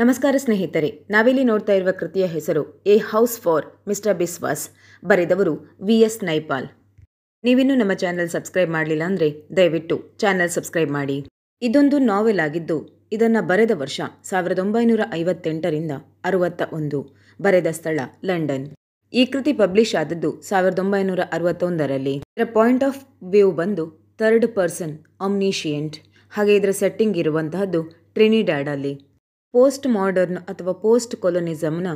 ನಮಸ್ಕಾರ ಸ್ನೇಹಿತರೆ ನಾವಿಲ್ಲಿ ನೋಡ್ತಾ ಇರುವ ಕೃತಿಯ ಹೆಸರು a house for mister Biswas ಬರೆದವರು ವಿ ಎಸ್ ನೈಪಾಲ್ ನೀವಿನ್ನೂ ನಮ್ಮ ಚಾನೆಲ್ ಸಬ್ಸ್ಕ್ರೈಬ್ ಮಾಡಲಿಲ್ಲ ಅಂದರೆ ದಯವಿಟ್ಟು ಚಾನೆಲ್ ಸಬ್ಸ್ಕ್ರೈಬ್ ಮಾಡಿ ಇದೊಂದು ನಾವೆಲ್ ಆಗಿದ್ದು ಇದನ್ನು ಬರೆದ ವರ್ಷ ಸಾವಿರದ ಒಂಬೈನೂರ ಐವತ್ತೆಂಟರಿಂದ ಅರವತ್ತ ಒಂದು ಬರೆದ ಸ್ಥಳ ಲಂಡನ್ ಈ ಕೃತಿ ಪಬ್ಲಿಷ್ ಆದದ್ದು ಸಾವಿರದ ಒಂಬೈನೂರ ಅರವತ್ತೊಂದರಲ್ಲಿ ಇದರ ಪಾಯಿಂಟ್ ಆಫ್ ವ್ಯೂ ಬಂದು ಥರ್ಡ್ ಪರ್ಸನ್ ಅಮ್ನೀಷಿಯಂಟ್ ಹಾಗೆ ಇದರ ಸೆಟ್ಟಿಂಗ್ ಇರುವಂತಹದ್ದು ಟ್ರಿನಿಡ್ಯಾಡಲ್ಲಿ ಪೋಸ್ಟ್ ಮಾಡರ್ನ್ ಅಥವಾ ಪೋಸ್ಟ್ ಕೊಲೊನಿಸಮ್ನ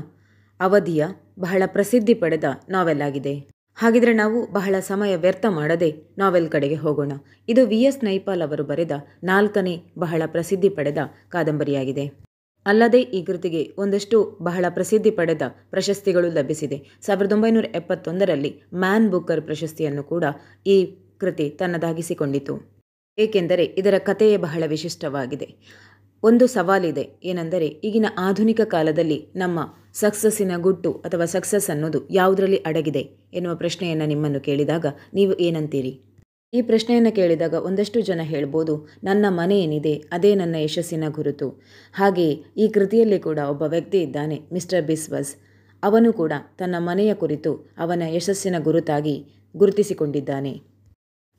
ಅವಧಿಯ ಬಹಳ ಪ್ರಸಿದ್ಧಿ ಪಡೆದ ನಾವೆಲ್ ಆಗಿದೆ ಹಾಗಿದ್ರೆ ನಾವು ಬಹಳ ಸಮಯ ವ್ಯರ್ಥ ಮಾಡದೆ ನಾವೆಲ್ ಕಡೆಗೆ ಹೋಗೋಣ ಇದು ವಿ ಎಸ್ ನೈಪಾಲ್ ಅವರು ಬರೆದ ನಾಲ್ಕನೇ ಬಹಳ ಪ್ರಸಿದ್ಧಿ ಪಡೆದ ಕಾದಂಬರಿಯಾಗಿದೆ ಅಲ್ಲದೆ ಈ ಕೃತಿಗೆ ಒಂದಷ್ಟು ಬಹಳ ಪ್ರಸಿದ್ಧಿ ಪಡೆದ ಪ್ರಶಸ್ತಿಗಳು ಲಭಿಸಿದೆ ಸಾವಿರದ ಒಂಬೈನೂರ ಎಪ್ಪತ್ತೊಂದರಲ್ಲಿ ಮ್ಯಾನ್ ಬುಕ್ಕರ್ ಪ್ರಶಸ್ತಿಯನ್ನು ಕೂಡ ಈ ಕೃತಿ ತನ್ನದಾಗಿಸಿಕೊಂಡಿತು ಏಕೆಂದರೆ ಇದರ ಕಥೆಯೇ ಬಹಳ ವಿಶಿಷ್ಟವಾಗಿದೆ ಒಂದು ಸವಾಲಿದೆ ಏನೆಂದರೆ ಈಗಿನ ಆಧುನಿಕ ಕಾಲದಲ್ಲಿ ನಮ್ಮ ಸಕ್ಸಸ್ಸಿನ ಗುಟ್ಟು ಅಥವಾ ಸಕ್ಸಸ್ ಅನ್ನೋದು ಯಾವುದರಲ್ಲಿ ಅಡಗಿದೆ ಎನ್ನುವ ಪ್ರಶ್ನೆಯನ್ನು ನಿಮ್ಮನ್ನು ಕೇಳಿದಾಗ ನೀವು ಏನಂತೀರಿ ಈ ಪ್ರಶ್ನೆಯನ್ನು ಕೇಳಿದಾಗ ಒಂದಷ್ಟು ಜನ ಹೇಳ್ಬೋದು ನನ್ನ ಮನೆ ಏನಿದೆ ಅದೇ ನನ್ನ ಯಶಸ್ಸಿನ ಗುರುತು ಹಾಗೆಯೇ ಈ ಕೃತಿಯಲ್ಲಿ ಕೂಡ ಒಬ್ಬ ವ್ಯಕ್ತಿ ಇದ್ದಾನೆ ಮಿಸ್ಟರ್ ಬಿಸ್ವಸ್ ಅವನು ಕೂಡ ತನ್ನ ಮನೆಯ ಕುರಿತು ಅವನ ಯಶಸ್ಸಿನ ಗುರುತಾಗಿ ಗುರುತಿಸಿಕೊಂಡಿದ್ದಾನೆ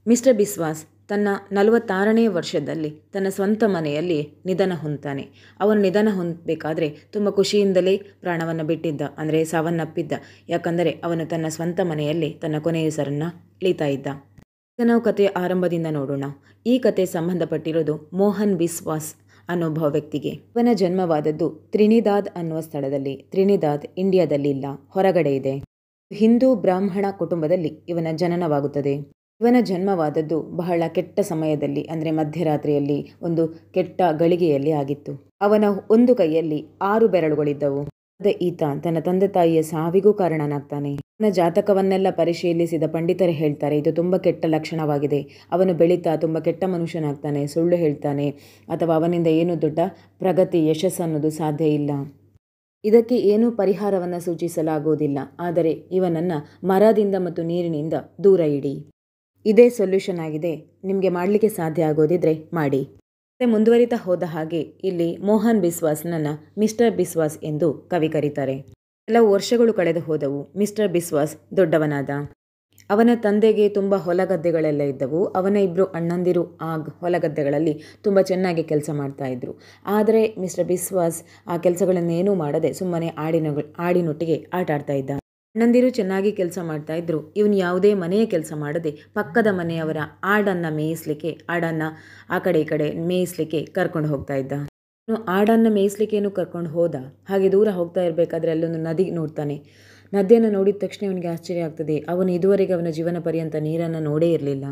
ಮಿಸ್ಟರ್ ಬಿಸ್ವಾಸ್ ತನ್ನ ನಲವತ್ತಾರನೇ ವರ್ಷದಲ್ಲಿ ತನ್ನ ಸ್ವಂತ ಮನೆಯಲ್ಲಿ ನಿಧನ ಹೊಂದ್ತಾನೆ ಅವನು ನಿಧನ ಹೊಂದಬೇಕಾದ್ರೆ ತುಂಬ ಖುಷಿಯಿಂದಲೇ ಪ್ರಾಣವನ್ನು ಬಿಟ್ಟಿದ್ದ ಅಂದರೆ ಸಾವನ್ನಪ್ಪಿದ್ದ ಯಾಕಂದರೆ ಅವನು ತನ್ನ ಸ್ವಂತ ಮನೆಯಲ್ಲಿ ತನ್ನ ಕೊನೆಯುಸರನ್ನು ಇಳಿತಾ ಇದ್ದ ಈಗ ನಾವು ಕಥೆಯ ಆರಂಭದಿಂದ ನೋಡೋಣ ಈ ಕತೆ ಸಂಬಂಧಪಟ್ಟಿರೋದು ಮೋಹನ್ ಬಿಸ್ವಾಸ್ ಅನ್ನೋಬ್ಬ ವ್ಯಕ್ತಿಗೆ ಇವನ ಜನ್ಮವಾದದ್ದು ತ್ರಿನಿದಾದ್ ಅನ್ನುವ ಸ್ಥಳದಲ್ಲಿ ತ್ರಿನಿದಾದ್ ಇಂಡಿಯಾದಲ್ಲಿ ಇಲ್ಲ ಹೊರಗಡೆ ಇದೆ ಹಿಂದೂ ಬ್ರಾಹ್ಮಣ ಕುಟುಂಬದಲ್ಲಿ ಇವನ ಜನನವಾಗುತ್ತದೆ ಇವನ ಜನ್ಮವಾದದ್ದು ಬಹಳ ಕೆಟ್ಟ ಸಮಯದಲ್ಲಿ ಅಂದರೆ ಮಧ್ಯರಾತ್ರಿಯಲ್ಲಿ ಒಂದು ಕೆಟ್ಟ ಗಳಿಗೆಯಲ್ಲಿ ಆಗಿತ್ತು ಅವನ ಒಂದು ಕೈಯಲ್ಲಿ ಆರು ಬೆರಳುಗಳಿದ್ದವು ಅದ ಈತ ತನ್ನ ತಂದೆ ತಾಯಿಯ ಸಾವಿಗೂ ಕಾರಣನಾಗ್ತಾನೆ ತನ್ನ ಜಾತಕವನ್ನೆಲ್ಲ ಪರಿಶೀಲಿಸಿದ ಪಂಡಿತರು ಹೇಳ್ತಾರೆ ಇದು ತುಂಬ ಕೆಟ್ಟ ಲಕ್ಷಣವಾಗಿದೆ ಅವನು ಬೆಳೀತಾ ತುಂಬ ಕೆಟ್ಟ ಮನುಷ್ಯನಾಗ್ತಾನೆ ಸುಳ್ಳು ಹೇಳ್ತಾನೆ ಅಥವಾ ಅವನಿಂದ ಏನು ದೊಡ್ಡ ಪ್ರಗತಿ ಯಶಸ್ಸು ಅನ್ನೋದು ಸಾಧ್ಯ ಇಲ್ಲ ಇದಕ್ಕೆ ಏನೂ ಪರಿಹಾರವನ್ನು ಸೂಚಿಸಲಾಗುವುದಿಲ್ಲ ಆದರೆ ಇವನನ್ನು ಮರದಿಂದ ಮತ್ತು ನೀರಿನಿಂದ ದೂರ ಇಡಿ ಇದೇ ಸೊಲ್ಯೂಷನ್ ಆಗಿದೆ ನಿಮಗೆ ಮಾಡಲಿಕ್ಕೆ ಸಾಧ್ಯ ಆಗೋದಿದ್ರೆ ಮಾಡಿ ಮತ್ತೆ ಮುಂದುವರಿತಾ ಹೋದ ಹಾಗೆ ಇಲ್ಲಿ ಮೋಹನ್ ನನ್ನ ಮಿಸ್ಟರ್ ಬಿಸ್ವಾಸ್ ಎಂದು ಕವಿ ಕರೀತಾರೆ ಕೆಲವು ವರ್ಷಗಳು ಕಳೆದು ಹೋದವು ಮಿಸ್ಟರ್ ಬಿಸ್ವಾಸ್ ದೊಡ್ಡವನಾದ ಅವನ ತಂದೆಗೆ ತುಂಬ ಹೊಲಗದ್ದೆಗಳೆಲ್ಲ ಇದ್ದವು ಅವನ ಇಬ್ಬರು ಅಣ್ಣಂದಿರು ಆ ಹೊಲಗದ್ದೆಗಳಲ್ಲಿ ತುಂಬ ಚೆನ್ನಾಗಿ ಕೆಲಸ ಮಾಡ್ತಾ ಇದ್ರು ಆದರೆ ಮಿಸ್ಟರ್ ಬಿಸ್ವಾಸ್ ಆ ಕೆಲಸಗಳನ್ನೇನೂ ಮಾಡದೆ ಸುಮ್ಮನೆ ಆಡಿನ ಆಡಿನೊಟ್ಟಿಗೆ ಆಟ ಆಡ್ತಾ ಇದ್ದ ಅಣ್ಣಂದಿರು ಚೆನ್ನಾಗಿ ಕೆಲಸ ಮಾಡ್ತಾ ಇದ್ರು ಇವನು ಯಾವುದೇ ಮನೆಯ ಕೆಲಸ ಮಾಡದೆ ಪಕ್ಕದ ಮನೆಯವರ ಆಡನ್ನ ಮೇಯಿಸ್ಲಿಕ್ಕೆ ಆಡನ್ನ ಆ ಕಡೆ ಈ ಕಡೆ ಮೇಯಿಸ್ಲಿಕ್ಕೆ ಕರ್ಕೊಂಡು ಹೋಗ್ತಾ ಇದ್ದ ಆಡನ್ನ ಮೇಯಿಸ್ಲಿಕ್ಕೆ ಏನು ಕರ್ಕೊಂಡು ಹೋದ ಹಾಗೆ ದೂರ ಹೋಗ್ತಾ ಇರಬೇಕಾದ್ರೆ ಅಲ್ಲೊಂದು ನದಿ ನೋಡ್ತಾನೆ ನದಿಯನ್ನು ನೋಡಿದ ತಕ್ಷಣ ಇವನಿಗೆ ಆಶ್ಚರ್ಯ ಆಗ್ತದೆ ಅವನು ಇದುವರೆಗೆ ಅವನ ಜೀವನ ಪರ್ಯಂತ ನೀರನ್ನು ನೋಡೇ ಇರಲಿಲ್ಲ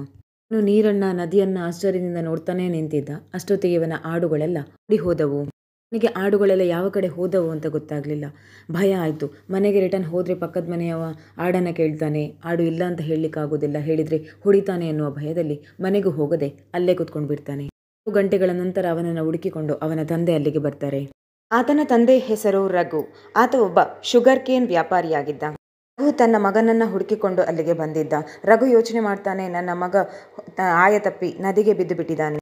ಅವನು ನೀರನ್ನ ನದಿಯನ್ನ ಆಶ್ಚರ್ಯದಿಂದ ನೋಡ್ತಾನೆ ನಿಂತಿದ್ದ ಅಷ್ಟೊತ್ತಿಗೆ ಇವನ ಆಡುಗಳೆಲ್ಲ ಓಡಿ ಹೋದವು ನನಗೆ ಆಡುಗಳೆಲ್ಲ ಯಾವ ಕಡೆ ಹೋದವು ಅಂತ ಗೊತ್ತಾಗಲಿಲ್ಲ ಭಯ ಆಯಿತು ಮನೆಗೆ ರಿಟರ್ನ್ ಹೋದರೆ ಪಕ್ಕದ ಮನೆಯವ ಆಡನ್ನು ಕೇಳ್ತಾನೆ ಆಡು ಇಲ್ಲ ಅಂತ ಹೇಳಲಿಕ್ಕಾಗೋದಿಲ್ಲ ಹೇಳಿದರೆ ಹೊಡಿತಾನೆ ಅನ್ನುವ ಭಯದಲ್ಲಿ ಮನೆಗೂ ಹೋಗದೆ ಅಲ್ಲೇ ಕುತ್ಕೊಂಡು ಬಿಡ್ತಾನೆ ಗಂಟೆಗಳ ನಂತರ ಅವನನ್ನು ಹುಡುಕಿಕೊಂಡು ಅವನ ತಂದೆ ಅಲ್ಲಿಗೆ ಬರ್ತಾರೆ ಆತನ ತಂದೆ ಹೆಸರು ರಘು ಆತ ಒಬ್ಬ ಶುಗರ್ ಕೇನ್ ವ್ಯಾಪಾರಿಯಾಗಿದ್ದ ರಘು ತನ್ನ ಮಗನನ್ನು ಹುಡುಕಿಕೊಂಡು ಅಲ್ಲಿಗೆ ಬಂದಿದ್ದ ರಘು ಯೋಚನೆ ಮಾಡ್ತಾನೆ ನನ್ನ ಮಗ ಆಯ ತಪ್ಪಿ ನದಿಗೆ ಬಿದ್ದು ಬಿಟ್ಟಿದ್ದಾನೆ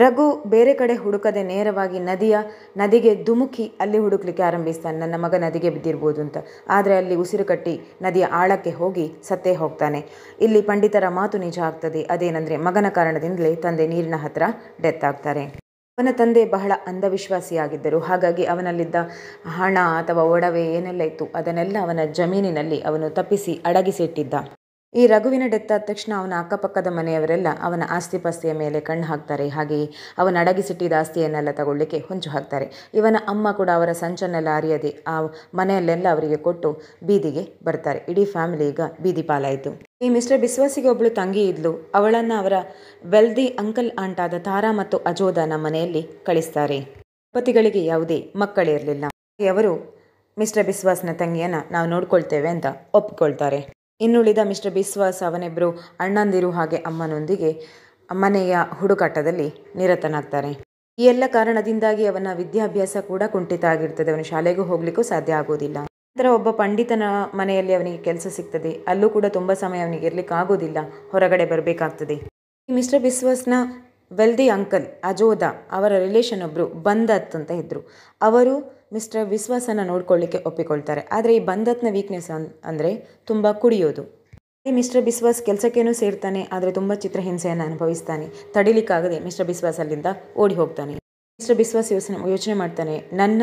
ರಘು ಬೇರೆ ಕಡೆ ಹುಡುಕದೆ ನೇರವಾಗಿ ನದಿಯ ನದಿಗೆ ಧುಮುಕಿ ಅಲ್ಲಿ ಹುಡುಕ್ಲಿಕ್ಕೆ ಆರಂಭಿಸ್ತಾನೆ ನನ್ನ ಮಗ ನದಿಗೆ ಬಿದ್ದಿರ್ಬೋದು ಅಂತ ಆದರೆ ಅಲ್ಲಿ ಉಸಿರು ಕಟ್ಟಿ ನದಿಯ ಆಳಕ್ಕೆ ಹೋಗಿ ಸತ್ತೇ ಹೋಗ್ತಾನೆ ಇಲ್ಲಿ ಪಂಡಿತರ ಮಾತು ನಿಜ ಆಗ್ತದೆ ಅದೇನೆಂದರೆ ಮಗನ ಕಾರಣದಿಂದಲೇ ತಂದೆ ನೀರಿನ ಹತ್ರ ಡೆತ್ ಆಗ್ತಾರೆ ಅವನ ತಂದೆ ಬಹಳ ಅಂಧವಿಶ್ವಾಸಿಯಾಗಿದ್ದರು ಹಾಗಾಗಿ ಅವನಲ್ಲಿದ್ದ ಹಣ ಅಥವಾ ಒಡವೆ ಏನೆಲ್ಲ ಇತ್ತು ಅದನ್ನೆಲ್ಲ ಅವನ ಜಮೀನಿನಲ್ಲಿ ಅವನು ತಪ್ಪಿಸಿ ಅಡಗಿಸಿಟ್ಟಿದ್ದ ಈ ರಘುವಿನ ಡೆತ್ ತಕ್ಷಣ ಅವನ ಅಕ್ಕಪಕ್ಕದ ಮನೆಯವರೆಲ್ಲ ಅವನ ಆಸ್ತಿ ಪಾಸ್ತಿಯ ಮೇಲೆ ಕಣ್ಣು ಹಾಕ್ತಾರೆ ಹಾಗೆಯೇ ಅವನ ಅಡಗಿಸಿಟ್ಟಿದ ಆಸ್ತಿಯನ್ನೆಲ್ಲ ತಗೊಳ್ಳಿಕ್ಕೆ ಹೊಂಚು ಹಾಕ್ತಾರೆ ಇವನ ಅಮ್ಮ ಕೂಡ ಅವರ ಸಂಚನ್ನೆಲ್ಲ ಅರಿಯದೆ ಆ ಮನೆಯಲ್ಲೆಲ್ಲ ಅವರಿಗೆ ಕೊಟ್ಟು ಬೀದಿಗೆ ಬರ್ತಾರೆ ಇಡೀ ಫ್ಯಾಮಿಲಿ ಈಗ ಬೀದಿ ಪಾಲಾಯಿತು ಈ ಮಿಸ್ಟರ್ ಬಿಸ್ವಾಸಿಗೆ ಒಬ್ಬಳು ತಂಗಿ ಇದ್ಲು ಅವಳನ್ನು ಅವರ ವೆಲ್ದಿ ಅಂಕಲ್ ಆಂಟಾದ ತಾರಾ ಮತ್ತು ಅಜೋದನ ಮನೆಯಲ್ಲಿ ಕಳಿಸ್ತಾರೆ ಪತಿಗಳಿಗೆ ಯಾವುದೇ ಮಕ್ಕಳಿರಲಿಲ್ಲ ಅವರು ಮಿಸ್ಟರ್ ಬಿಸ್ವಾಸ್ನ ತಂಗಿಯನ್ನು ನಾವು ನೋಡ್ಕೊಳ್ತೇವೆ ಅಂತ ಒಪ್ಪಿಕೊಳ್ತಾರೆ ಇನ್ನುಳಿದ ಮಿಸ್ಟರ್ ಬಿಸ್ವಾಸ್ ಅವನಿಬ್ಬರು ಅಣ್ಣಂದಿರು ಹಾಗೆ ಅಮ್ಮನೊಂದಿಗೆ ಮನೆಯ ಹುಡುಕಾಟದಲ್ಲಿ ನಿರತನಾಗ್ತಾರೆ ಈ ಎಲ್ಲ ಕಾರಣದಿಂದಾಗಿ ಅವನ ವಿದ್ಯಾಭ್ಯಾಸ ಕೂಡ ಕುಂಠಿತ ಆಗಿರ್ತದೆ ಅವನು ಶಾಲೆಗೂ ಹೋಗ್ಲಿಕ್ಕೂ ಸಾಧ್ಯ ಆಗೋದಿಲ್ಲ ನಂತರ ಒಬ್ಬ ಪಂಡಿತನ ಮನೆಯಲ್ಲಿ ಅವನಿಗೆ ಕೆಲಸ ಸಿಗ್ತದೆ ಅಲ್ಲೂ ಕೂಡ ತುಂಬಾ ಸಮಯ ಅವನಿಗೆ ಇರ್ಲಿಕ್ಕಾಗೋದಿಲ್ಲ ಹೊರಗಡೆ ಬರಬೇಕಾಗ್ತದೆ ಮಿಸ್ಟರ್ ಬಿಸ್ವಾಸ್ನ ವೆಲ್ದಿ ಅಂಕಲ್ ಅಜೋದ ಅವರ ರಿಲೇಷನ್ ಒಬ್ಬರು ಬಂದತ್ ಅಂತ ಇದ್ದರು ಅವರು ಮಿಸ್ಟರ್ ವಿಶ್ವಾಸನ ನೋಡ್ಕೊಳ್ಳಿಕ್ಕೆ ಒಪ್ಪಿಕೊಳ್ತಾರೆ ಆದರೆ ಈ ಬಂದತ್ನ ವೀಕ್ನೆಸ್ ಅನ್ ಅಂದರೆ ತುಂಬ ಕುಡಿಯೋದು ಮಿಸ್ಟರ್ ಬಿಸ್ವಾಸ್ ಕೆಲಸಕ್ಕೇನು ಸೇರ್ತಾನೆ ಆದರೆ ತುಂಬ ಹಿಂಸೆಯನ್ನು ಅನುಭವಿಸ್ತಾನೆ ತಡಿಲಿಕ್ಕಾಗದೆ ಮಿಸ್ಟರ್ ಬಿಸ್ವಾಸ್ ಅಲ್ಲಿಂದ ಓಡಿ ಹೋಗ್ತಾನೆ ಮಿಸ್ಟರ್ ಬಿಸ್ವಾಸ್ ಯೋಚನೆ ಯೋಚನೆ ಮಾಡ್ತಾನೆ ನನ್ನ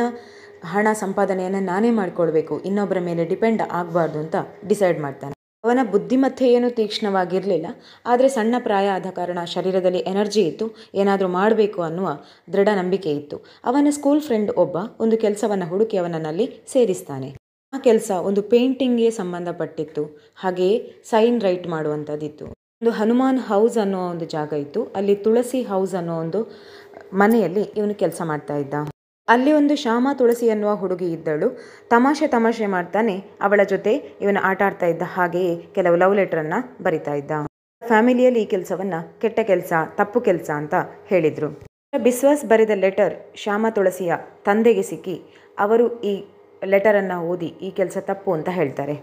ಹಣ ಸಂಪಾದನೆಯನ್ನು ನಾನೇ ಮಾಡಿಕೊಳ್ಬೇಕು ಇನ್ನೊಬ್ಬರ ಮೇಲೆ ಡಿಪೆಂಡ್ ಆಗಬಾರ್ದು ಅಂತ ಡಿಸೈಡ್ ಮಾಡ್ತಾನೆ ಅವನ ಬುದ್ಧಿಮತ್ತೆಯೇನು ತೀಕ್ಷ್ಣವಾಗಿರಲಿಲ್ಲ ಆದರೆ ಸಣ್ಣ ಪ್ರಾಯ ಆದ ಕಾರಣ ಶರೀರದಲ್ಲಿ ಎನರ್ಜಿ ಇತ್ತು ಏನಾದರೂ ಮಾಡಬೇಕು ಅನ್ನುವ ದೃಢ ನಂಬಿಕೆ ಇತ್ತು ಅವನ ಸ್ಕೂಲ್ ಫ್ರೆಂಡ್ ಒಬ್ಬ ಒಂದು ಕೆಲಸವನ್ನು ಹುಡುಕಿ ಅವನನ್ನಲ್ಲಿ ಸೇರಿಸ್ತಾನೆ ಆ ಕೆಲಸ ಒಂದು ಪೇಂಟಿಂಗ್ಗೆ ಸಂಬಂಧಪಟ್ಟಿತ್ತು ಹಾಗೆಯೇ ಸೈನ್ ರೈಟ್ ಮಾಡುವಂಥದ್ದಿತ್ತು ಒಂದು ಹನುಮಾನ್ ಹೌಸ್ ಅನ್ನೋ ಒಂದು ಜಾಗ ಇತ್ತು ಅಲ್ಲಿ ತುಳಸಿ ಹೌಸ್ ಅನ್ನೋ ಒಂದು ಮನೆಯಲ್ಲಿ ಇವನು ಕೆಲಸ ಮಾಡ್ತಾ ಇದ್ದ ಅಲ್ಲಿ ಒಂದು ಶ್ಯಾಮ ತುಳಸಿ ಎನ್ನುವ ಹುಡುಗಿ ಇದ್ದಳು ತಮಾಷೆ ತಮಾಷೆ ಮಾಡ್ತಾನೆ ಅವಳ ಜೊತೆ ಇವನು ಆಟ ಆಡ್ತಾ ಇದ್ದ ಹಾಗೆಯೇ ಕೆಲವು ಲವ್ ಲೆಟರ್ ಅನ್ನ ಬರಿತಾ ಇದ್ದ ಫ್ಯಾಮಿಲಿಯಲ್ಲಿ ಈ ಕೆಲಸವನ್ನ ಕೆಟ್ಟ ಕೆಲಸ ತಪ್ಪು ಕೆಲಸ ಅಂತ ಹೇಳಿದರು ಬಿಸ್ವಾಸ್ ಬರೆದ ಲೆಟರ್ ಶ್ಯಾಮ ತುಳಸಿಯ ತಂದೆಗೆ ಸಿಕ್ಕಿ ಅವರು ಈ ಲೆಟರನ್ನು ಓದಿ ಈ ಕೆಲಸ ತಪ್ಪು ಅಂತ ಹೇಳ್ತಾರೆ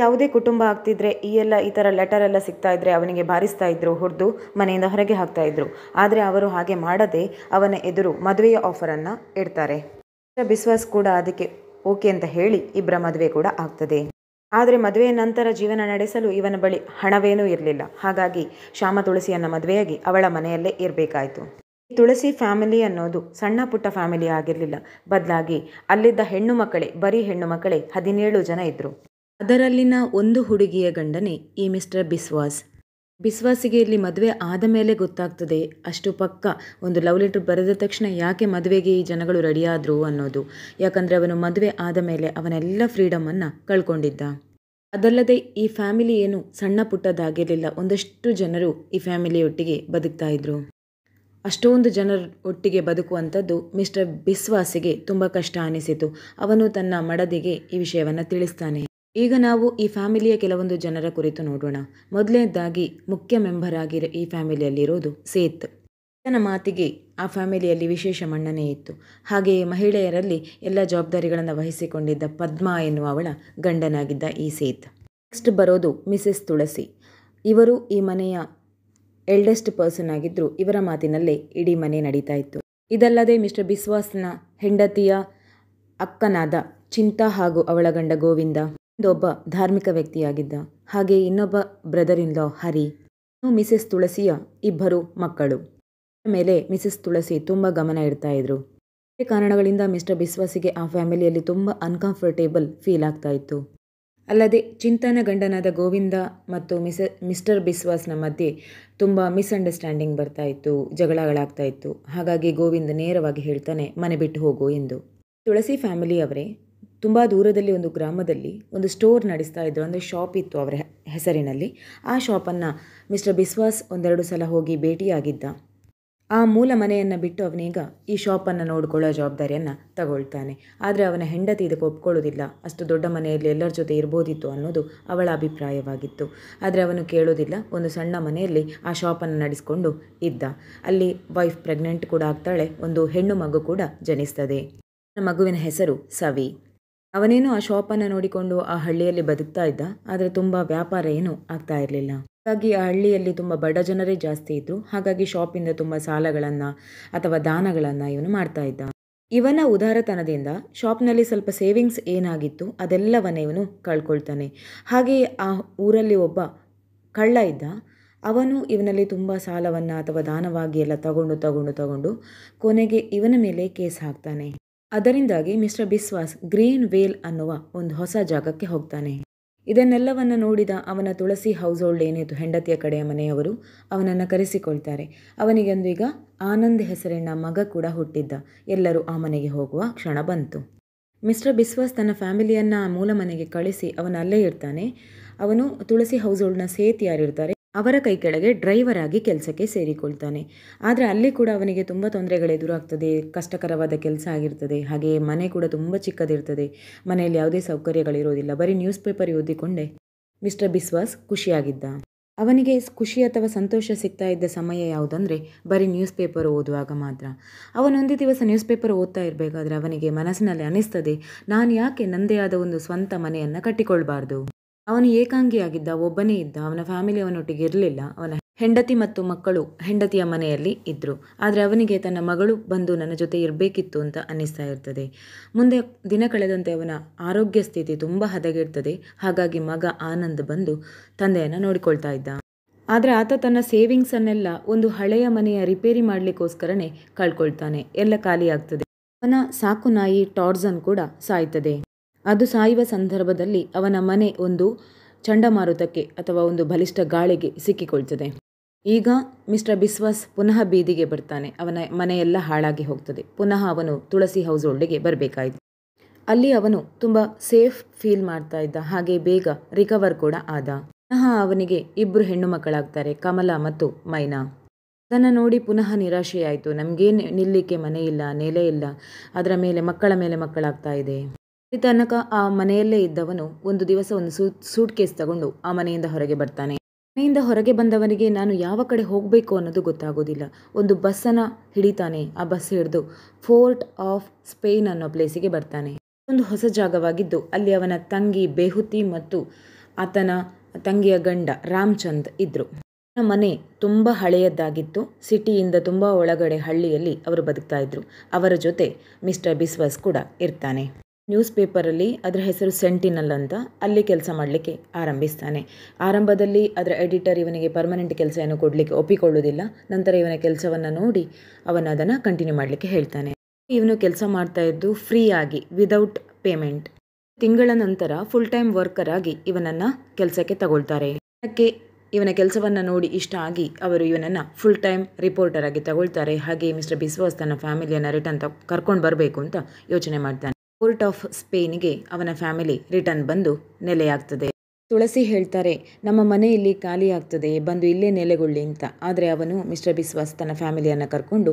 ಯಾವುದೇ ಕುಟುಂಬ ಆಗ್ತಿದ್ರೆ ಈ ಎಲ್ಲ ಈ ಥರ ಎಲ್ಲ ಸಿಗ್ತಾ ಇದ್ರೆ ಅವನಿಗೆ ಬಾರಿಸ್ತಾ ಇದ್ರು ಹೊಡೆದು ಮನೆಯಿಂದ ಹೊರಗೆ ಹಾಕ್ತಾ ಇದ್ರು ಆದರೆ ಅವರು ಹಾಗೆ ಮಾಡದೆ ಅವನ ಎದುರು ಮದುವೆಯ ಆಫರನ್ನು ಇಡ್ತಾರೆ ಬಿಸ್ವಾಸ್ ಕೂಡ ಅದಕ್ಕೆ ಓಕೆ ಅಂತ ಹೇಳಿ ಇಬ್ಬರ ಮದುವೆ ಕೂಡ ಆಗ್ತದೆ ಆದರೆ ಮದುವೆಯ ನಂತರ ಜೀವನ ನಡೆಸಲು ಇವನ ಬಳಿ ಹಣವೇನೂ ಇರಲಿಲ್ಲ ಹಾಗಾಗಿ ಶ್ಯಾಮ ತುಳಸಿಯನ್ನು ಮದುವೆಯಾಗಿ ಅವಳ ಮನೆಯಲ್ಲೇ ಇರಬೇಕಾಯಿತು ತುಳಸಿ ಫ್ಯಾಮಿಲಿ ಅನ್ನೋದು ಸಣ್ಣ ಪುಟ್ಟ ಫ್ಯಾಮಿಲಿ ಆಗಿರಲಿಲ್ಲ ಬದಲಾಗಿ ಅಲ್ಲಿದ್ದ ಹೆಣ್ಣು ಮಕ್ಕಳೇ ಬರೀ ಹೆಣ್ಣು ಮಕ್ಕಳೇ ಹದಿನೇಳು ಜನ ಇದ್ದರು ಅದರಲ್ಲಿನ ಒಂದು ಹುಡುಗಿಯ ಗಂಡನೆ ಈ ಮಿಸ್ಟರ್ ಬಿಸ್ವಾಸ್ ಬಿಸ್ವಾಸಿಗೆ ಇಲ್ಲಿ ಮದುವೆ ಆದ ಮೇಲೆ ಗೊತ್ತಾಗ್ತದೆ ಅಷ್ಟು ಪಕ್ಕ ಒಂದು ಲವ್ ಲೆಟರ್ ಬರೆದ ತಕ್ಷಣ ಯಾಕೆ ಮದುವೆಗೆ ಈ ಜನಗಳು ರೆಡಿಯಾದ್ರು ಅನ್ನೋದು ಯಾಕಂದರೆ ಅವನು ಮದುವೆ ಆದ ಮೇಲೆ ಅವನೆಲ್ಲ ಫ್ರೀಡಮನ್ನು ಕಳ್ಕೊಂಡಿದ್ದ ಅದಲ್ಲದೆ ಈ ಫ್ಯಾಮಿಲಿ ಏನು ಸಣ್ಣ ಪುಟ್ಟದಾಗಿರಲಿಲ್ಲ ಒಂದಷ್ಟು ಜನರು ಈ ಫ್ಯಾಮಿಲಿಯೊಟ್ಟಿಗೆ ಬದುಕ್ತಾ ಇದ್ರು ಅಷ್ಟೊಂದು ಜನರ ಒಟ್ಟಿಗೆ ಬದುಕುವಂಥದ್ದು ಮಿಸ್ಟರ್ ಬಿಸ್ವಾಸಿಗೆ ತುಂಬ ಕಷ್ಟ ಅನಿಸಿತು ಅವನು ತನ್ನ ಮಡದಿಗೆ ಈ ವಿಷಯವನ್ನು ತಿಳಿಸ್ತಾನೆ ಈಗ ನಾವು ಈ ಫ್ಯಾಮಿಲಿಯ ಕೆಲವೊಂದು ಜನರ ಕುರಿತು ನೋಡೋಣ ಮೊದಲನೇದಾಗಿ ಮುಖ್ಯ ಮೆಂಬರ್ ಆಗಿರೋ ಈ ಫ್ಯಾಮಿಲಿಯಲ್ಲಿರೋದು ಸೇತ್ ಈತನ ಮಾತಿಗೆ ಆ ಫ್ಯಾಮಿಲಿಯಲ್ಲಿ ವಿಶೇಷ ಮನ್ನಣೆ ಇತ್ತು ಹಾಗೆಯೇ ಮಹಿಳೆಯರಲ್ಲಿ ಎಲ್ಲ ಜವಾಬ್ದಾರಿಗಳನ್ನು ವಹಿಸಿಕೊಂಡಿದ್ದ ಪದ್ಮ ಎನ್ನುವ ಅವಳ ಗಂಡನಾಗಿದ್ದ ಈ ಸೇತ್ ನೆಕ್ಸ್ಟ್ ಬರೋದು ಮಿಸೆಸ್ ತುಳಸಿ ಇವರು ಈ ಮನೆಯ ಎಲ್ಡೆಸ್ಟ್ ಪರ್ಸನ್ ಆಗಿದ್ದರು ಇವರ ಮಾತಿನಲ್ಲೇ ಇಡೀ ಮನೆ ನಡೀತಾ ಇತ್ತು ಇದಲ್ಲದೆ ಮಿಸ್ಟರ್ ಬಿಸ್ವಾಸ್ನ ಹೆಂಡತಿಯ ಅಕ್ಕನಾದ ಚಿಂತಾ ಹಾಗೂ ಅವಳ ಗಂಡ ಗೋವಿಂದ ಒಬ್ಬ ಧಾರ್ಮಿಕ ವ್ಯಕ್ತಿಯಾಗಿದ್ದ ಹಾಗೆ ಇನ್ನೊಬ್ಬ brother in law Hari Mrs ತುಳಸಿಯ ಇಬ್ಬರು ಮಕ್ಕಳು ಮೇಲೆ ಮಿಸಸ್ ತುಳಸಿ ತುಂಬ ಗಮನ ಇಡ್ತಾ ಇದ್ರು ಈ ಕಾರಣಗಳಿಂದ ಮಿಸ್ಟರ್ ಬಿಸ್ವಾಸಿಗೆ ಆ ಫ್ಯಾಮಿಲಿಯಲ್ಲಿ ತುಂಬ ಅನ್ಕಂಫರ್ಟೇಬಲ್ ಫೀಲ್ ಆಗ್ತಾ ಇತ್ತು ಅಲ್ಲದೆ ಚಿಂತನ ಗಂಡನಾದ ಗೋವಿಂದ ಮತ್ತು ಮಿಸ ಮಿಸ್ಟರ್ ಬಿಸ್ವಾಸ್ನ ಮಧ್ಯೆ ತುಂಬ ಮಿಸ್ಅಂಡರ್ಸ್ಟ್ಯಾಂಡಿಂಗ್ ಬರ್ತಾ ಇತ್ತು ಜಗಳಗಳಾಗ್ತಾ ಇತ್ತು ಹಾಗಾಗಿ ಗೋವಿಂದ ನೇರವಾಗಿ ಹೇಳ್ತಾನೆ ಮನೆ ಬಿಟ್ಟು ಹೋಗು ಎಂದು ತುಳಸಿ ಫ್ಯಾಮಿಲಿಯವರೇ ತುಂಬ ದೂರದಲ್ಲಿ ಒಂದು ಗ್ರಾಮದಲ್ಲಿ ಒಂದು ಸ್ಟೋರ್ ನಡೆಸ್ತಾ ಇದ್ದರು ಅಂದರೆ ಶಾಪ್ ಇತ್ತು ಅವರ ಹೆಸರಿನಲ್ಲಿ ಆ ಶಾಪನ್ನು ಮಿಸ್ಟರ್ ಬಿಸ್ವಾಸ್ ಒಂದೆರಡು ಸಲ ಹೋಗಿ ಭೇಟಿಯಾಗಿದ್ದ ಆ ಮೂಲ ಮನೆಯನ್ನು ಬಿಟ್ಟು ಅವನೀಗ ಈ ಶಾಪನ್ನು ನೋಡಿಕೊಳ್ಳೋ ಜವಾಬ್ದಾರಿಯನ್ನು ತಗೊಳ್ತಾನೆ ಆದರೆ ಅವನ ಹೆಂಡತಿ ಇದಕ್ಕೆ ಒಪ್ಕೊಳ್ಳೋದಿಲ್ಲ ಅಷ್ಟು ದೊಡ್ಡ ಮನೆಯಲ್ಲಿ ಎಲ್ಲರ ಜೊತೆ ಇರ್ಬೋದಿತ್ತು ಅನ್ನೋದು ಅವಳ ಅಭಿಪ್ರಾಯವಾಗಿತ್ತು ಆದರೆ ಅವನು ಕೇಳೋದಿಲ್ಲ ಒಂದು ಸಣ್ಣ ಮನೆಯಲ್ಲಿ ಆ ಶಾಪನ್ನು ನಡೆಸಿಕೊಂಡು ಇದ್ದ ಅಲ್ಲಿ ವೈಫ್ ಪ್ರೆಗ್ನೆಂಟ್ ಕೂಡ ಆಗ್ತಾಳೆ ಒಂದು ಹೆಣ್ಣು ಮಗು ಕೂಡ ಜನಿಸ್ತದೆ ಮಗುವಿನ ಹೆಸರು ಸವಿ ಅವನೇನು ಆ ಶಾಪನ್ನು ನೋಡಿಕೊಂಡು ಆ ಹಳ್ಳಿಯಲ್ಲಿ ಬದುಕ್ತಾ ಇದ್ದ ಆದರೆ ತುಂಬಾ ವ್ಯಾಪಾರ ಏನು ಆಗ್ತಾ ಇರಲಿಲ್ಲ ಹಾಗಾಗಿ ಆ ಹಳ್ಳಿಯಲ್ಲಿ ತುಂಬಾ ಬಡ ಜನರೇ ಜಾಸ್ತಿ ಇದ್ದರು ಹಾಗಾಗಿ ಇಂದ ತುಂಬಾ ಸಾಲಗಳನ್ನು ಅಥವಾ ದಾನಗಳನ್ನು ಇವನು ಮಾಡ್ತಾ ಇದ್ದ ಇವನ ಉದಾರತನದಿಂದ ಶಾಪ್ನಲ್ಲಿ ಸ್ವಲ್ಪ ಸೇವಿಂಗ್ಸ್ ಏನಾಗಿತ್ತು ಅದೆಲ್ಲವನ್ನ ಇವನು ಕಳ್ಕೊಳ್ತಾನೆ ಹಾಗೆಯೇ ಆ ಊರಲ್ಲಿ ಒಬ್ಬ ಕಳ್ಳ ಇದ್ದ ಅವನು ಇವನಲ್ಲಿ ತುಂಬ ಸಾಲವನ್ನು ಅಥವಾ ದಾನವಾಗಿ ಎಲ್ಲ ತಗೊಂಡು ತಗೊಂಡು ತಗೊಂಡು ಕೊನೆಗೆ ಇವನ ಮೇಲೆ ಕೇಸ್ ಹಾಕ್ತಾನೆ ಅದರಿಂದಾಗಿ ಮಿಸ್ಟರ್ ಬಿಸ್ವಾಸ್ ಗ್ರೀನ್ ವೇಲ್ ಅನ್ನುವ ಒಂದು ಹೊಸ ಜಾಗಕ್ಕೆ ಹೋಗ್ತಾನೆ ಇದನ್ನೆಲ್ಲವನ್ನ ನೋಡಿದ ಅವನ ತುಳಸಿ ಹೌಸ್ ಹೋಲ್ಡ್ ಏನಿತ್ತು ಹೆಂಡತಿಯ ಕಡೆಯ ಮನೆಯವರು ಅವನನ್ನು ಕರೆಸಿಕೊಳ್ತಾರೆ ಅವನಿಗೊಂದು ಈಗ ಆನಂದ್ ಹೆಸರಿನ ಮಗ ಕೂಡ ಹುಟ್ಟಿದ್ದ ಎಲ್ಲರೂ ಆ ಮನೆಗೆ ಹೋಗುವ ಕ್ಷಣ ಬಂತು ಮಿಸ್ಟರ್ ಬಿಸ್ವಾಸ್ ತನ್ನ ಫ್ಯಾಮಿಲಿಯನ್ನು ಆ ಮೂಲ ಮನೆಗೆ ಕಳಿಸಿ ಅವನಲ್ಲೇ ಅಲ್ಲೇ ಇರ್ತಾನೆ ಅವನು ತುಳಸಿ ಹೌಸ್ ಹೋಲ್ಡ್ನ ಸೇತ್ ಯಾರಿರ್ತಾರೆ ಅವರ ಕೈ ಕೆಳಗೆ ಡ್ರೈವರ್ ಆಗಿ ಕೆಲಸಕ್ಕೆ ಸೇರಿಕೊಳ್ತಾನೆ ಆದರೆ ಅಲ್ಲಿ ಕೂಡ ಅವನಿಗೆ ತುಂಬ ತೊಂದರೆಗಳು ಎದುರಾಗ್ತದೆ ಕಷ್ಟಕರವಾದ ಕೆಲಸ ಆಗಿರ್ತದೆ ಹಾಗೆ ಮನೆ ಕೂಡ ತುಂಬ ಚಿಕ್ಕದಿರ್ತದೆ ಮನೆಯಲ್ಲಿ ಯಾವುದೇ ಸೌಕರ್ಯಗಳಿರೋದಿಲ್ಲ ಬರೀ ನ್ಯೂಸ್ ಪೇಪರ್ ಓದಿಕೊಂಡೆ ಮಿಸ್ಟರ್ ಬಿಸ್ವಾಸ್ ಖುಷಿಯಾಗಿದ್ದ ಅವನಿಗೆ ಖುಷಿ ಅಥವಾ ಸಂತೋಷ ಸಿಗ್ತಾ ಇದ್ದ ಸಮಯ ಯಾವುದಂದರೆ ಬರೀ ನ್ಯೂಸ್ ಪೇಪರ್ ಓದುವಾಗ ಮಾತ್ರ ಅವನೊಂದು ದಿವಸ ನ್ಯೂಸ್ ಪೇಪರ್ ಓದ್ತಾ ಇರಬೇಕಾದ್ರೆ ಅವನಿಗೆ ಮನಸ್ಸಿನಲ್ಲಿ ಅನಿಸ್ತದೆ ನಾನು ಯಾಕೆ ನನ್ನದೇ ಆದ ಒಂದು ಸ್ವಂತ ಮನೆಯನ್ನು ಕಟ್ಟಿಕೊಳ್ಬಾರ್ದು ಅವನು ಏಕಾಂಗಿಯಾಗಿದ್ದ ಒಬ್ಬನೇ ಇದ್ದ ಅವನ ಫ್ಯಾಮಿಲಿ ಅವನೊಟ್ಟಿಗೆ ಇರಲಿಲ್ಲ ಅವನ ಹೆಂಡತಿ ಮತ್ತು ಮಕ್ಕಳು ಹೆಂಡತಿಯ ಮನೆಯಲ್ಲಿ ಇದ್ದರು ಆದರೆ ಅವನಿಗೆ ತನ್ನ ಮಗಳು ಬಂದು ನನ್ನ ಜೊತೆ ಇರಬೇಕಿತ್ತು ಅಂತ ಅನ್ನಿಸ್ತಾ ಇರ್ತದೆ ಮುಂದೆ ದಿನ ಕಳೆದಂತೆ ಅವನ ಆರೋಗ್ಯ ಸ್ಥಿತಿ ತುಂಬ ಹದಗೆಡ್ತದೆ ಹಾಗಾಗಿ ಮಗ ಆನಂದ್ ಬಂದು ತಂದೆಯನ್ನು ನೋಡಿಕೊಳ್ತಾ ಇದ್ದ ಆದರೆ ಆತ ತನ್ನ ಸೇವಿಂಗ್ಸನ್ನೆಲ್ಲ ಒಂದು ಹಳೆಯ ಮನೆಯ ರಿಪೇರಿ ಮಾಡಲಿಕ್ಕೋಸ್ಕರನೇ ಕಳ್ಕೊಳ್ತಾನೆ ಎಲ್ಲ ಖಾಲಿ ಆಗ್ತದೆ ಅವನ ಸಾಕು ನಾಯಿ ಟಾರ್ಸನ್ ಕೂಡ ಸಾಯ್ತದೆ ಅದು ಸಾಯುವ ಸಂದರ್ಭದಲ್ಲಿ ಅವನ ಮನೆ ಒಂದು ಚಂಡಮಾರುತಕ್ಕೆ ಅಥವಾ ಒಂದು ಬಲಿಷ್ಠ ಗಾಳಿಗೆ ಸಿಕ್ಕಿಕೊಳ್ತದೆ ಈಗ ಮಿಸ್ಟರ್ ಬಿಸ್ವಾಸ್ ಪುನಃ ಬೀದಿಗೆ ಬರ್ತಾನೆ ಅವನ ಮನೆಯೆಲ್ಲ ಹಾಳಾಗಿ ಹೋಗ್ತದೆ ಪುನಃ ಅವನು ತುಳಸಿ ಹೌಸ್ ಒಳ್ಳೆಗೆ ಬರಬೇಕಾಯಿತು ಅಲ್ಲಿ ಅವನು ತುಂಬ ಸೇಫ್ ಫೀಲ್ ಮಾಡ್ತಾ ಇದ್ದ ಹಾಗೆ ಬೇಗ ರಿಕವರ್ ಕೂಡ ಆದ ಪುನಃ ಅವನಿಗೆ ಇಬ್ಬರು ಹೆಣ್ಣು ಮಕ್ಕಳಾಗ್ತಾರೆ ಕಮಲಾ ಮತ್ತು ಮೈನಾ ಅದನ್ನು ನೋಡಿ ಪುನಃ ನಿರಾಶೆಯಾಯಿತು ನಮಗೇನು ನಿಲ್ಲಿಕ್ಕೆ ಮನೆ ಇಲ್ಲ ನೆಲೆ ಇಲ್ಲ ಅದರ ಮೇಲೆ ಮಕ್ಕಳ ಮೇಲೆ ಮಕ್ಕಳಾಗ್ತಾ ಇದೆ ತನಕ ಆ ಮನೆಯಲ್ಲೇ ಇದ್ದವನು ಒಂದು ದಿವಸ ಒಂದು ಸೂಟ್ ಸೂಟ್ ಕೇಸ್ ತಗೊಂಡು ಆ ಮನೆಯಿಂದ ಹೊರಗೆ ಬರ್ತಾನೆ ಮನೆಯಿಂದ ಹೊರಗೆ ಬಂದವನಿಗೆ ನಾನು ಯಾವ ಕಡೆ ಹೋಗಬೇಕು ಅನ್ನೋದು ಗೊತ್ತಾಗೋದಿಲ್ಲ ಒಂದು ಬಸ್ಸನ್ನು ಹಿಡಿತಾನೆ ಆ ಬಸ್ ಹಿಡಿದು ಫೋರ್ಟ್ ಆಫ್ ಸ್ಪೇನ್ ಅನ್ನೋ ಪ್ಲೇಸಿಗೆ ಬರ್ತಾನೆ ಒಂದು ಹೊಸ ಜಾಗವಾಗಿದ್ದು ಅಲ್ಲಿ ಅವನ ತಂಗಿ ಬೇಹುತಿ ಮತ್ತು ಆತನ ತಂಗಿಯ ಗಂಡ ರಾಮ್ಚಂದ್ ಇದ್ದರು ಅವನ ಮನೆ ತುಂಬ ಹಳೆಯದ್ದಾಗಿತ್ತು ಸಿಟಿಯಿಂದ ತುಂಬ ಒಳಗಡೆ ಹಳ್ಳಿಯಲ್ಲಿ ಅವರು ಬದುಕ್ತಾ ಇದ್ರು ಅವರ ಜೊತೆ ಮಿಸ್ಟರ್ ಬಿಸ್ವಾಸ್ ಕೂಡ ಇರ್ತಾನೆ ನ್ಯೂಸ್ ಪೇಪರಲ್ಲಿ ಅದರ ಹೆಸರು ಸೆಂಟಿನಲ್ ಅಂತ ಅಲ್ಲಿ ಕೆಲಸ ಮಾಡಲಿಕ್ಕೆ ಆರಂಭಿಸ್ತಾನೆ ಆರಂಭದಲ್ಲಿ ಅದರ ಎಡಿಟರ್ ಇವನಿಗೆ ಪರ್ಮನೆಂಟ್ ಕೆಲಸ ಏನು ಕೊಡಲಿಕ್ಕೆ ಒಪ್ಪಿಕೊಳ್ಳೋದಿಲ್ಲ ನಂತರ ಇವನ ಕೆಲಸವನ್ನು ನೋಡಿ ಅವನು ಅದನ್ನು ಕಂಟಿನ್ಯೂ ಮಾಡಲಿಕ್ಕೆ ಹೇಳ್ತಾನೆ ಇವನು ಕೆಲಸ ಮಾಡ್ತಾ ಇದ್ದು ಫ್ರೀ ಆಗಿ ವಿದೌಟ್ ಪೇಮೆಂಟ್ ತಿಂಗಳ ನಂತರ ಫುಲ್ ಟೈಮ್ ವರ್ಕರ್ ಆಗಿ ಇವನನ್ನು ಕೆಲಸಕ್ಕೆ ತಗೊಳ್ತಾರೆ ಅದಕ್ಕೆ ಇವನ ಕೆಲಸವನ್ನು ನೋಡಿ ಇಷ್ಟ ಆಗಿ ಅವರು ಇವನನ್ನು ಫುಲ್ ಟೈಮ್ ರಿಪೋರ್ಟರ್ ಆಗಿ ತಗೊಳ್ತಾರೆ ಹಾಗೆ ಮಿಸ್ಟರ್ ಬಿಸ್ವಾಸ್ ತನ್ನ ಫ್ಯಾಮಿಲಿಯನ್ನು ರಿಟರ್ನ್ ತ ಕರ್ಕೊಂಡು ಬರಬೇಕು ಅಂತ ಯೋಚನೆ ಮಾಡ್ತಾನೆ ಕೋರ್ಟ್ ಆಫ್ ಸ್ಪೇನ್ಗೆ ಅವನ ಫ್ಯಾಮಿಲಿ ರಿಟರ್ನ್ ಬಂದು ನೆಲೆಯಾಗ್ತದೆ ತುಳಸಿ ಹೇಳ್ತಾರೆ ನಮ್ಮ ಮನೆಯಲ್ಲಿ ಖಾಲಿ ಖಾಲಿಯಾಗ್ತದೆ ಬಂದು ಇಲ್ಲೇ ನೆಲೆಗೊಳ್ಳಿ ಅಂತ ಆದರೆ ಅವನು ಮಿಸ್ಟರ್ ಬಿಸ್ವಾಸ್ ತನ್ನ ಫ್ಯಾಮಿಲಿಯನ್ನು ಕರ್ಕೊಂಡು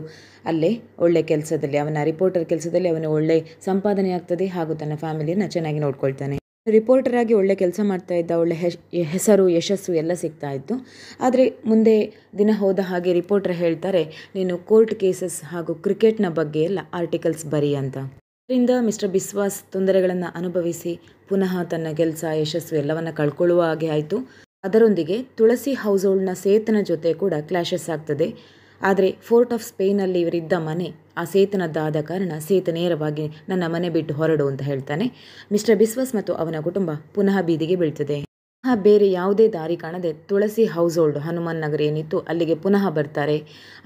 ಅಲ್ಲೇ ಒಳ್ಳೆ ಕೆಲಸದಲ್ಲಿ ಅವನ ರಿಪೋರ್ಟರ್ ಕೆಲಸದಲ್ಲಿ ಅವನು ಒಳ್ಳೆ ಸಂಪಾದನೆ ಆಗ್ತದೆ ಹಾಗೂ ತನ್ನ ಫ್ಯಾಮಿಲಿಯನ್ನು ಚೆನ್ನಾಗಿ ನೋಡ್ಕೊಳ್ತಾನೆ ರಿಪೋರ್ಟರ್ ಆಗಿ ಒಳ್ಳೆ ಕೆಲಸ ಮಾಡ್ತಾ ಇದ್ದ ಒಳ್ಳೆ ಹೆಸರು ಯಶಸ್ಸು ಎಲ್ಲ ಸಿಗ್ತಾ ಇತ್ತು ಆದರೆ ಮುಂದೆ ದಿನ ಹೋದ ಹಾಗೆ ರಿಪೋರ್ಟರ್ ಹೇಳ್ತಾರೆ ನೀನು ಕೋರ್ಟ್ ಕೇಸಸ್ ಹಾಗೂ ಕ್ರಿಕೆಟ್ನ ಬಗ್ಗೆ ಎಲ್ಲ ಆರ್ಟಿಕಲ್ಸ್ ಬರೀ ಅಂತ ಇದರಿಂದ ಮಿಸ್ಟರ್ ಬಿಸ್ವಾಸ್ ತೊಂದರೆಗಳನ್ನು ಅನುಭವಿಸಿ ಪುನಃ ತನ್ನ ಕೆಲಸ ಯಶಸ್ಸು ಎಲ್ಲವನ್ನು ಕಳ್ಕೊಳ್ಳುವ ಹಾಗೆ ಆಯಿತು ಅದರೊಂದಿಗೆ ತುಳಸಿ ಹೌಸ್ ಹೋಲ್ಡ್ನ ಸೇತನ ಜೊತೆ ಕೂಡ ಕ್ಲಾಶಸ್ ಆಗ್ತದೆ ಆದರೆ ಫೋರ್ಟ್ ಆಫ್ ಸ್ಪೇನಲ್ಲಿ ಇವರಿದ್ದ ಮನೆ ಆ ಸೇತನದ್ದಾದ ಕಾರಣ ಸೇತ ನೇರವಾಗಿ ನನ್ನ ಮನೆ ಬಿಟ್ಟು ಹೊರಡು ಅಂತ ಹೇಳ್ತಾನೆ ಮಿಸ್ಟರ್ ಬಿಸ್ವಾಸ್ ಮತ್ತು ಅವನ ಕುಟುಂಬ ಪುನಃ ಬೀದಿಗೆ ಬೀಳ್ತದೆ ಪುನಃ ಬೇರೆ ಯಾವುದೇ ದಾರಿ ಕಾಣದೆ ತುಳಸಿ ಹೌಸ್ ಹೋಲ್ಡ್ ಹನುಮಾನ್ ನಗರ ಏನಿತ್ತು ಅಲ್ಲಿಗೆ ಪುನಃ ಬರ್ತಾರೆ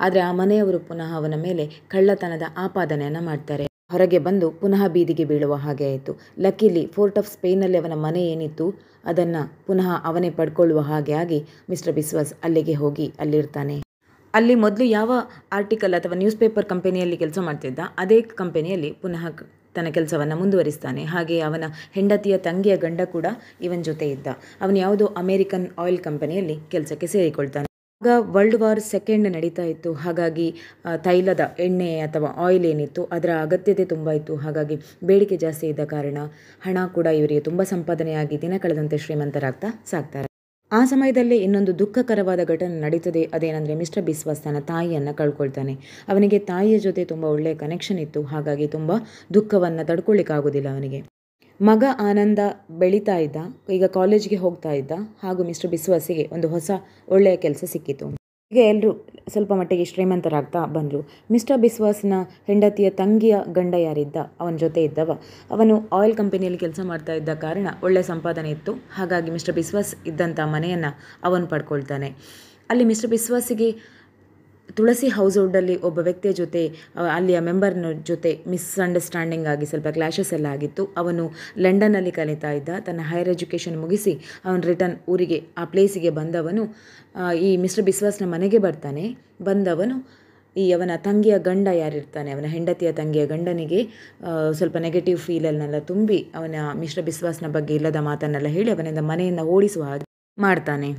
ಆದರೆ ಆ ಮನೆಯವರು ಪುನಃ ಅವನ ಮೇಲೆ ಕಳ್ಳತನದ ಆಪಾದನೆಯನ್ನು ಮಾಡ್ತಾರೆ ಹೊರಗೆ ಬಂದು ಪುನಃ ಬೀದಿಗೆ ಬೀಳುವ ಹಾಗೆ ಆಯಿತು ಲಕ್ಕಿಲಿ ಫೋರ್ಟ್ ಆಫ್ ಸ್ಪೇನಲ್ಲಿ ಅವನ ಮನೆ ಏನಿತ್ತು ಅದನ್ನು ಪುನಃ ಅವನೇ ಪಡ್ಕೊಳ್ಳುವ ಹಾಗೆ ಆಗಿ ಮಿಸ್ಟರ್ ಬಿಸ್ವಾಸ್ ಅಲ್ಲಿಗೆ ಹೋಗಿ ಅಲ್ಲಿರ್ತಾನೆ ಅಲ್ಲಿ ಮೊದಲು ಯಾವ ಆರ್ಟಿಕಲ್ ಅಥವಾ ನ್ಯೂಸ್ ಪೇಪರ್ ಕಂಪನಿಯಲ್ಲಿ ಕೆಲಸ ಮಾಡ್ತಿದ್ದ ಅದೇ ಕಂಪನಿಯಲ್ಲಿ ಪುನಃ ತನ್ನ ಕೆಲಸವನ್ನು ಮುಂದುವರಿಸ್ತಾನೆ ಹಾಗೆ ಅವನ ಹೆಂಡತಿಯ ತಂಗಿಯ ಗಂಡ ಕೂಡ ಇವನ ಜೊತೆ ಇದ್ದ ಅವನು ಯಾವುದೋ ಅಮೇರಿಕನ್ ಆಯಿಲ್ ಕಂಪನಿಯಲ್ಲಿ ಕೆಲಸಕ್ಕೆ ಸೇರಿಕೊಳ್ತಾನೆ ಆಗ ವರ್ಲ್ಡ್ ವಾರ್ ಸೆಕೆಂಡ್ ನಡೀತಾ ಇತ್ತು ಹಾಗಾಗಿ ತೈಲದ ಎಣ್ಣೆ ಅಥವಾ ಆಯಿಲ್ ಏನಿತ್ತು ಅದರ ಅಗತ್ಯತೆ ತುಂಬ ಇತ್ತು ಹಾಗಾಗಿ ಬೇಡಿಕೆ ಜಾಸ್ತಿ ಇದ್ದ ಕಾರಣ ಹಣ ಕೂಡ ಇವರಿಗೆ ತುಂಬ ಸಂಪಾದನೆಯಾಗಿ ದಿನ ಕಳೆದಂತೆ ಶ್ರೀಮಂತರಾಗ್ತಾ ಸಾಕ್ತಾರೆ ಆ ಸಮಯದಲ್ಲಿ ಇನ್ನೊಂದು ದುಃಖಕರವಾದ ಘಟನೆ ನಡೀತದೆ ಅದೇನಂದ್ರೆ ಮಿಸ್ಟರ್ ಬಿಸ್ವಾಸ್ ತನ್ನ ತಾಯಿಯನ್ನು ಕಳ್ಕೊಳ್ತಾನೆ ಅವನಿಗೆ ತಾಯಿಯ ಜೊತೆ ತುಂಬ ಒಳ್ಳೆಯ ಕನೆಕ್ಷನ್ ಇತ್ತು ಹಾಗಾಗಿ ತುಂಬ ದುಃಖವನ್ನು ತಡ್ಕೊಳ್ಳಿಕ್ಕಾಗೋದಿಲ್ಲ ಅವನಿಗೆ ಮಗ ಆನಂದ ಬೆಳೀತಾ ಇದ್ದ ಈಗ ಕಾಲೇಜಿಗೆ ಹೋಗ್ತಾ ಇದ್ದ ಹಾಗೂ ಮಿಸ್ಟರ್ ಬಿಸ್ವಾಸಿಗೆ ಒಂದು ಹೊಸ ಒಳ್ಳೆಯ ಕೆಲಸ ಸಿಕ್ಕಿತು ಈಗ ಎಲ್ಲರೂ ಸ್ವಲ್ಪ ಮಟ್ಟಿಗೆ ಶ್ರೀಮಂತರಾಗ್ತಾ ಬಂದರು ಮಿಸ್ಟರ್ ಬಿಸ್ವಾಸ್ನ ಹೆಂಡತಿಯ ತಂಗಿಯ ಗಂಡ ಯಾರಿದ್ದ ಅವನ ಜೊತೆ ಇದ್ದವ ಅವನು ಆಯಿಲ್ ಕಂಪನಿಯಲ್ಲಿ ಕೆಲಸ ಮಾಡ್ತಾ ಇದ್ದ ಕಾರಣ ಒಳ್ಳೆಯ ಸಂಪಾದನೆ ಇತ್ತು ಹಾಗಾಗಿ ಮಿಸ್ಟರ್ ಬಿಸ್ವಾಸ್ ಇದ್ದಂಥ ಮನೆಯನ್ನು ಅವನು ಪಡ್ಕೊಳ್ತಾನೆ ಅಲ್ಲಿ ಮಿಸ್ಟರ್ ಬಿಸ್ವಾಸಿಗೆ ತುಳಸಿ ಹೌಸ್ ಅಲ್ಲಿ ಒಬ್ಬ ವ್ಯಕ್ತಿಯ ಜೊತೆ ಅಲ್ಲಿಯ ಮೆಂಬರ್ನ ಜೊತೆ ಮಿಸ್ಅಂಡರ್ಸ್ಟ್ಯಾಂಡಿಂಗ್ ಆಗಿ ಸ್ವಲ್ಪ ಕ್ಲಾಶಸ್ ಎಲ್ಲ ಆಗಿತ್ತು ಅವನು ಲಂಡನ್ನಲ್ಲಿ ಕಲಿತಾ ಇದ್ದ ತನ್ನ ಹೈಯರ್ ಎಜುಕೇಷನ್ ಮುಗಿಸಿ ಅವನು ರಿಟರ್ನ್ ಊರಿಗೆ ಆ ಪ್ಲೇಸಿಗೆ ಬಂದವನು ಈ ಮಿಸ್ಟರ್ ಬಿಸ್ವಾಸ್ನ ಮನೆಗೆ ಬರ್ತಾನೆ ಬಂದವನು ಈ ಅವನ ತಂಗಿಯ ಗಂಡ ಯಾರಿರ್ತಾನೆ ಅವನ ಹೆಂಡತಿಯ ತಂಗಿಯ ಗಂಡನಿಗೆ ಸ್ವಲ್ಪ ನೆಗೆಟಿವ್ ಫೀಲನ್ನೆಲ್ಲ ತುಂಬಿ ಅವನ ಮಿಶ್ರ ಬಿಸ್ವಾಸ್ನ ಬಗ್ಗೆ ಇಲ್ಲದ ಮಾತನ್ನೆಲ್ಲ ಹೇಳಿ ಅವನಿಂದ ಮನೆಯಿಂದ ಓಡಿಸುವ ಹಾಗೆ ಮಾಡ್ತಾನೆ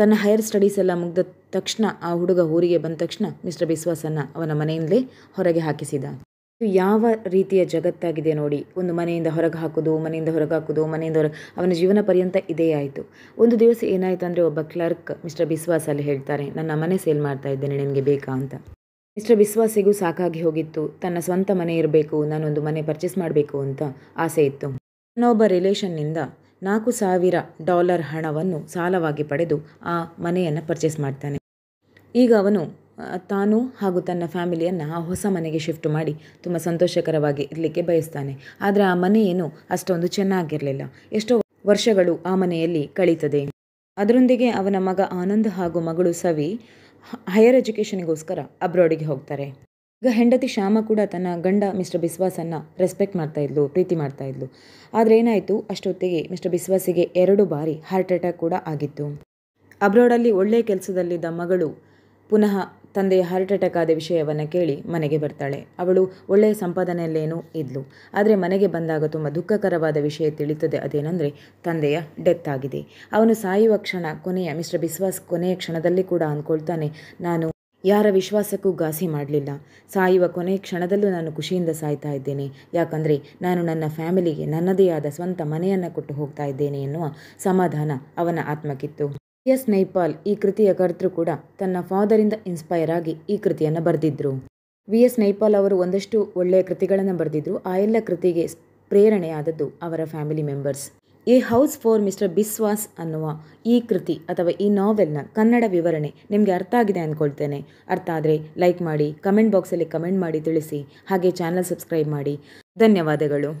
ತನ್ನ ಹೈಯರ್ ಸ್ಟಡೀಸ್ ಎಲ್ಲ ಮುಗಿದ ತಕ್ಷಣ ಆ ಹುಡುಗ ಊರಿಗೆ ಬಂದ ತಕ್ಷಣ ಮಿಸ್ಟರ್ ಬಿಸ್ವಾಸನ್ನು ಅವನ ಮನೆಯಿಂದಲೇ ಹೊರಗೆ ಹಾಕಿಸಿದ ಇದು ಯಾವ ರೀತಿಯ ಜಗತ್ತಾಗಿದೆ ನೋಡಿ ಒಂದು ಮನೆಯಿಂದ ಹೊರಗೆ ಹಾಕೋದು ಮನೆಯಿಂದ ಹೊರಗೆ ಹಾಕೋದು ಮನೆಯಿಂದ ಹೊರಗೆ ಅವನ ಜೀವನ ಪರ್ಯಂತ ಇದೇ ಆಯಿತು ಒಂದು ದಿವಸ ಏನಾಯಿತು ಅಂದರೆ ಒಬ್ಬ ಕ್ಲರ್ಕ್ ಮಿಸ್ಟರ್ ಬಿಸ್ವಾಸ್ ಅಲ್ಲಿ ಹೇಳ್ತಾರೆ ನನ್ನ ಮನೆ ಸೇಲ್ ಮಾಡ್ತಾ ಇದ್ದೇನೆ ನನಗೆ ಬೇಕಾ ಅಂತ ಮಿಸ್ಟರ್ ಬಿಸ್ವಾಸಿಗೂ ಸಾಕಾಗಿ ಹೋಗಿತ್ತು ತನ್ನ ಸ್ವಂತ ಮನೆ ಇರಬೇಕು ನಾನೊಂದು ಮನೆ ಪರ್ಚೇಸ್ ಮಾಡಬೇಕು ಅಂತ ಆಸೆ ಇತ್ತು ನನ್ನೊಬ್ಬ ರಿಲೇಷನ್ನಿಂದ ನಾಲ್ಕು ಸಾವಿರ ಡಾಲರ್ ಹಣವನ್ನು ಸಾಲವಾಗಿ ಪಡೆದು ಆ ಮನೆಯನ್ನು ಪರ್ಚೇಸ್ ಮಾಡ್ತಾನೆ ಈಗ ಅವನು ತಾನು ಹಾಗೂ ತನ್ನ ಫ್ಯಾಮಿಲಿಯನ್ನು ಆ ಹೊಸ ಮನೆಗೆ ಶಿಫ್ಟ್ ಮಾಡಿ ತುಂಬ ಸಂತೋಷಕರವಾಗಿ ಇರಲಿಕ್ಕೆ ಬಯಸ್ತಾನೆ ಆದರೆ ಆ ಮನೆ ಏನು ಅಷ್ಟೊಂದು ಚೆನ್ನಾಗಿರಲಿಲ್ಲ ಎಷ್ಟೋ ವರ್ಷಗಳು ಆ ಮನೆಯಲ್ಲಿ ಕಳೀತದೆ ಅದರೊಂದಿಗೆ ಅವನ ಮಗ ಆನಂದ್ ಹಾಗೂ ಮಗಳು ಸವಿ ಹೈಯರ್ ಎಜುಕೇಷನ್ಗೋಸ್ಕರ ಅಬ್ರಾಡಿಗೆ ಹೋಗ್ತಾರೆ ಈಗ ಹೆಂಡತಿ ಶ್ಯಾಮ ಕೂಡ ತನ್ನ ಗಂಡ ಮಿಸ್ಟರ್ ಬಿಸ್ವಾಸನ್ನು ರೆಸ್ಪೆಕ್ಟ್ ಮಾಡ್ತಾ ಇದ್ಲು ಪ್ರೀತಿ ಮಾಡ್ತಾ ಇದ್ಲು ಆದರೆ ಏನಾಯಿತು ಅಷ್ಟೊತ್ತಿಗೆ ಮಿಸ್ಟರ್ ಬಿಸ್ವಾಸಿಗೆ ಎರಡು ಬಾರಿ ಹಾರ್ಟ್ ಅಟ್ಯಾಕ್ ಕೂಡ ಆಗಿತ್ತು ಅಬ್ರಾಡಲ್ಲಿ ಒಳ್ಳೆಯ ಕೆಲಸದಲ್ಲಿದ್ದ ಮಗಳು ಪುನಃ ತಂದೆಯ ಹಾರ್ಟ್ ಅಟ್ಯಾಕ್ ಆದ ವಿಷಯವನ್ನು ಕೇಳಿ ಮನೆಗೆ ಬರ್ತಾಳೆ ಅವಳು ಒಳ್ಳೆಯ ಸಂಪಾದನೆಯಲ್ಲೇನೂ ಇದ್ಲು ಆದರೆ ಮನೆಗೆ ಬಂದಾಗ ತುಂಬ ದುಃಖಕರವಾದ ವಿಷಯ ತಿಳಿತದೆ ಅದೇನೆಂದರೆ ತಂದೆಯ ಡೆತ್ ಆಗಿದೆ ಅವನು ಸಾಯುವ ಕ್ಷಣ ಕೊನೆಯ ಮಿಸ್ಟರ್ ಬಿಸ್ವಾಸ್ ಕೊನೆಯ ಕ್ಷಣದಲ್ಲಿ ಕೂಡ ಅಂದ್ಕೊಳ್ತಾನೆ ನಾನು ಯಾರ ವಿಶ್ವಾಸಕ್ಕೂ ಘಾಸಿ ಮಾಡಲಿಲ್ಲ ಸಾಯುವ ಕೊನೆ ಕ್ಷಣದಲ್ಲೂ ನಾನು ಖುಷಿಯಿಂದ ಸಾಯ್ತಾ ಇದ್ದೇನೆ ಯಾಕಂದರೆ ನಾನು ನನ್ನ ಫ್ಯಾಮಿಲಿಗೆ ನನ್ನದೇ ಆದ ಸ್ವಂತ ಮನೆಯನ್ನು ಕೊಟ್ಟು ಹೋಗ್ತಾ ಇದ್ದೇನೆ ಎನ್ನುವ ಸಮಾಧಾನ ಅವನ ಆತ್ಮಕ್ಕಿತ್ತು ಎಸ್ ನೈಪಾಲ್ ಈ ಕೃತಿಯ ಕರ್ತೃ ಕೂಡ ತನ್ನ ಫಾದರಿಂದ ಇನ್ಸ್ಪೈರ್ ಆಗಿ ಈ ಕೃತಿಯನ್ನು ಬರೆದಿದ್ರು ವಿ ಎಸ್ ನೈಪಾಲ್ ಅವರು ಒಂದಷ್ಟು ಒಳ್ಳೆಯ ಕೃತಿಗಳನ್ನು ಬರೆದಿದ್ರು ಆ ಎಲ್ಲ ಕೃತಿಗೆ ಪ್ರೇರಣೆಯಾದದ್ದು ಅವರ family members a house for mister Biswas ಅನ್ನುವ ಈ ಕೃತಿ ಅಥವಾ ಈ ನಾವೆಲ್ನ ಕನ್ನಡ ವಿವರಣೆ ನಿಮಗೆ ಅರ್ಥ ಆಗಿದೆ ಅಂದ್ಕೊಳ್ತೇನೆ ಅರ್ಥ ಆದರೆ ಲೈಕ್ ಮಾಡಿ ಕಮೆಂಟ್ ಬಾಕ್ಸಲ್ಲಿ ಕಮೆಂಟ್ ಮಾಡಿ ತಿಳಿಸಿ ಹಾಗೆ ಚಾನಲ್ ಸಬ್ಸ್ಕ್ರೈಬ್ ಮಾಡಿ ಧನ್ಯವಾದಗಳು